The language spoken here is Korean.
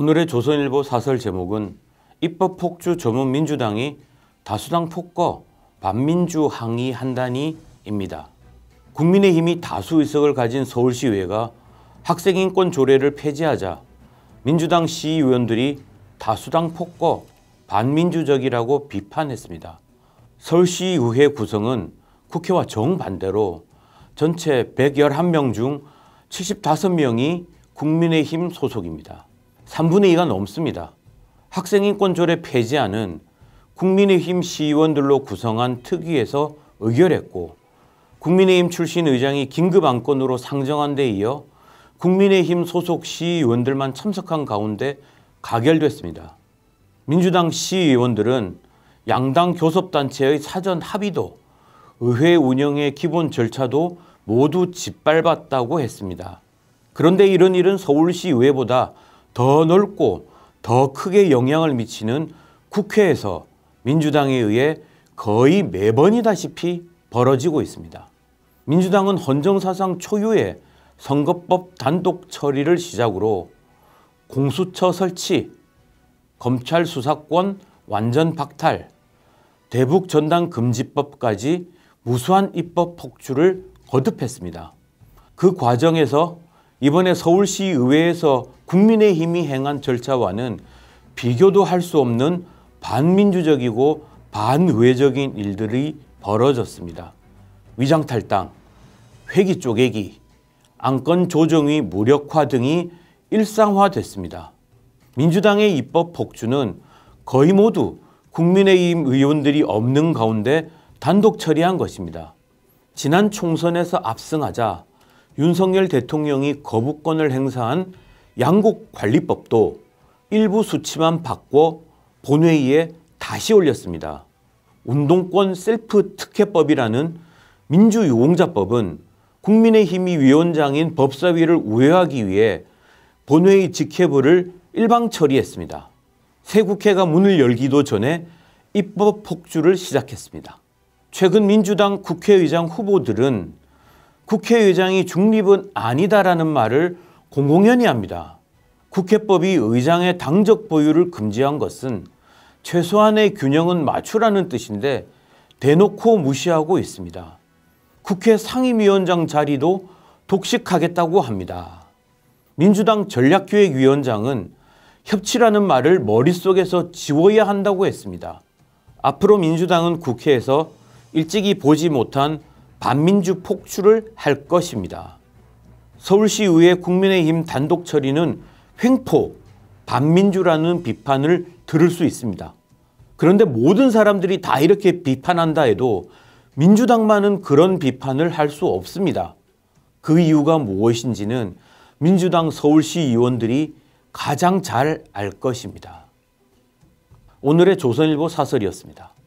오늘의 조선일보 사설 제목은 입법 폭주 전문 민주당이 다수당 폭거 반민주 항의한다니입니다. 국민의힘이 다수 의석을 가진 서울시의회가 학생인권 조례를 폐지하자 민주당 시의원들이 다수당 폭거 반민주적이라고 비판했습니다. 서울시의회 구성은 국회와 정반대로 전체 111명 중 75명이 국민의힘 소속입니다. 3분의 2가 넘습니다. 학생인권조례 폐지안은 국민의힘 시의원들로 구성한 특위에서 의결했고 국민의힘 출신 의장이 긴급 안건으로 상정한 데 이어 국민의힘 소속 시의원들만 참석한 가운데 가결됐습니다. 민주당 시의원들은 양당 교섭단체의 사전 합의도 의회 운영의 기본 절차도 모두 짓밟았다고 했습니다. 그런데 이런 일은 서울시 의회보다 더 넓고 더 크게 영향을 미치는 국회에서 민주당에 의해 거의 매번이다시피 벌어지고 있습니다. 민주당은 헌정사상 초유의 선거법 단독 처리를 시작으로 공수처 설치, 검찰 수사권 완전 박탈, 대북 전단 금지법까지 무수한 입법 폭주를 거듭했습니다. 그 과정에서 이번에 서울시 의회에서 국민의힘이 행한 절차와는 비교도 할 수 없는 반민주적이고 반외적인 일들이 벌어졌습니다. 위장탈당, 회기 쪼개기, 안건 조정의 무력화 등이 일상화됐습니다. 민주당의 입법 폭주는 거의 모두 국민의힘 의원들이 없는 가운데 단독 처리한 것입니다. 지난 총선에서 압승하자 윤석열 대통령이 거부권을 행사한 양국관리법도 일부 수치만 바꿔 본회의에 다시 올렸습니다. 운동권 셀프 특혜법이라는 민주유공자법은 국민의힘이 위원장인 법사위를 우회하기 위해 본회의 직회부를 일방 처리했습니다. 새 국회가 문을 열기도 전에 입법 폭주를 시작했습니다. 최근 민주당 국회의장 후보들은 국회의장이 중립은 아니다라는 말을 공공연히 합니다. 국회법이 의장의 당적 보유를 금지한 것은 최소한의 균형은 맞추라는 뜻인데 대놓고 무시하고 있습니다. 국회 상임위원장 자리도 독식하겠다고 합니다. 민주당 전략기획위원장은 협치라는 말을 머릿속에서 지워야 한다고 했습니다. 앞으로 민주당은 국회에서 일찍이 보지 못한 반민주 폭출를할 것입니다. 서울시의회 국민의힘 단독 처리는 횡포, 반민주라는 비판을 들을 수 있습니다. 그런데 모든 사람들이 다 이렇게 비판한다 해도 민주당만은 그런 비판을 할 수 없습니다. 그 이유가 무엇인지는 민주당 서울시 의원들이 가장 잘 알 것입니다. 오늘의 조선일보 사설이었습니다.